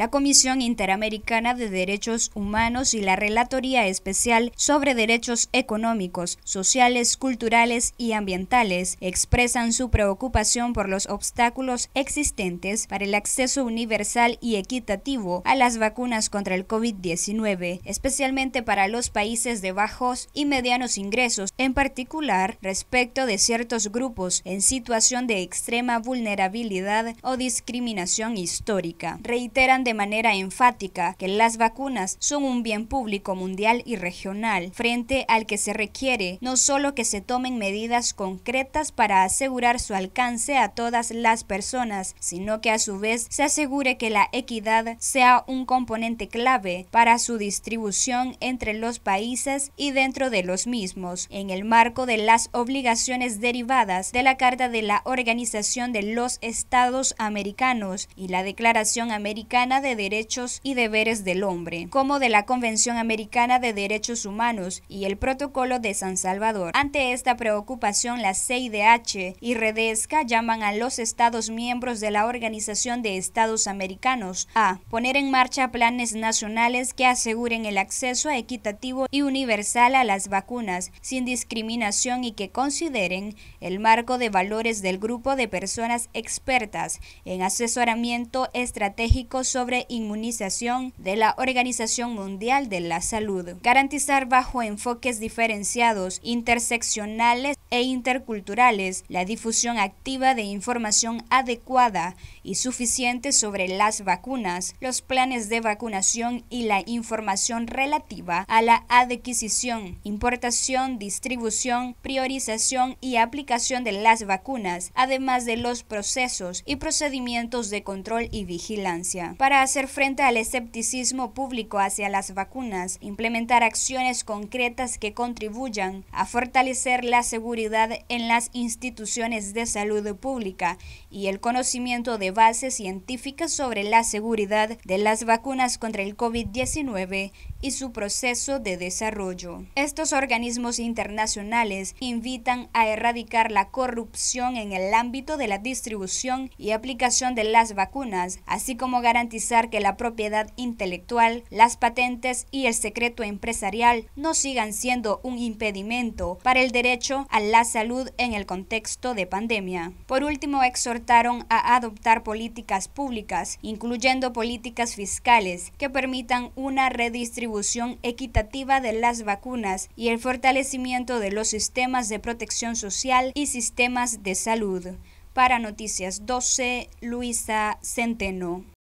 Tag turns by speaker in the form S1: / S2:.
S1: La Comisión Interamericana de Derechos Humanos y la Relatoría Especial sobre Derechos Económicos, Sociales, Culturales y Ambientales expresan su preocupación por los obstáculos existentes para el acceso universal y equitativo a las vacunas contra el COVID-19, especialmente para los países de bajos y medianos ingresos, en particular respecto de ciertos grupos en situación de extrema vulnerabilidad o discriminación histórica. Reiteran de manera enfática que las vacunas son un bien público mundial y regional, frente al que se requiere no solo que se tomen medidas concretas para asegurar su alcance a todas las personas, sino que a su vez se asegure que la equidad sea un componente clave para su distribución entre los países y dentro de los mismos, en el marco de las obligaciones derivadas de la Carta de la Organización de los Estados Americanos y la Declaración Americana de Derechos y Deberes del Hombre, como de la Convención Americana de Derechos Humanos y el Protocolo de San Salvador. Ante esta preocupación, la CIDH y Redesca llaman a los Estados miembros de la Organización de Estados Americanos a poner en marcha planes nacionales que aseguren el acceso equitativo y universal a las vacunas sin discriminación y que consideren el marco de valores del grupo de personas expertas en asesoramiento estratégico sobre inmunización de la Organización Mundial de la Salud, garantizar bajo enfoques diferenciados, interseccionales e interculturales, la difusión activa de información adecuada y suficiente sobre las vacunas, los planes de vacunación y la información relativa a la adquisición, importación, distribución, priorización y aplicación de las vacunas, además de los procesos y procedimientos de control y vigilancia. Para hacer frente al escepticismo público hacia las vacunas, implementar acciones concretas que contribuyan a fortalecer la seguridad en las instituciones de salud pública y el conocimiento de bases científicas sobre la seguridad de las vacunas contra el COVID-19 y su proceso de desarrollo. Estos organismos internacionales invitan a erradicar la corrupción en el ámbito de la distribución y aplicación de las vacunas, así como garantizar que la propiedad intelectual, las patentes y el secreto empresarial no sigan siendo un impedimento para el derecho a la la salud en el contexto de pandemia. Por último, exhortaron a adoptar políticas públicas, incluyendo políticas fiscales, que permitan una redistribución equitativa de las vacunas y el fortalecimiento de los sistemas de protección social y sistemas de salud. Para Noticias 12, Luisa Centeno.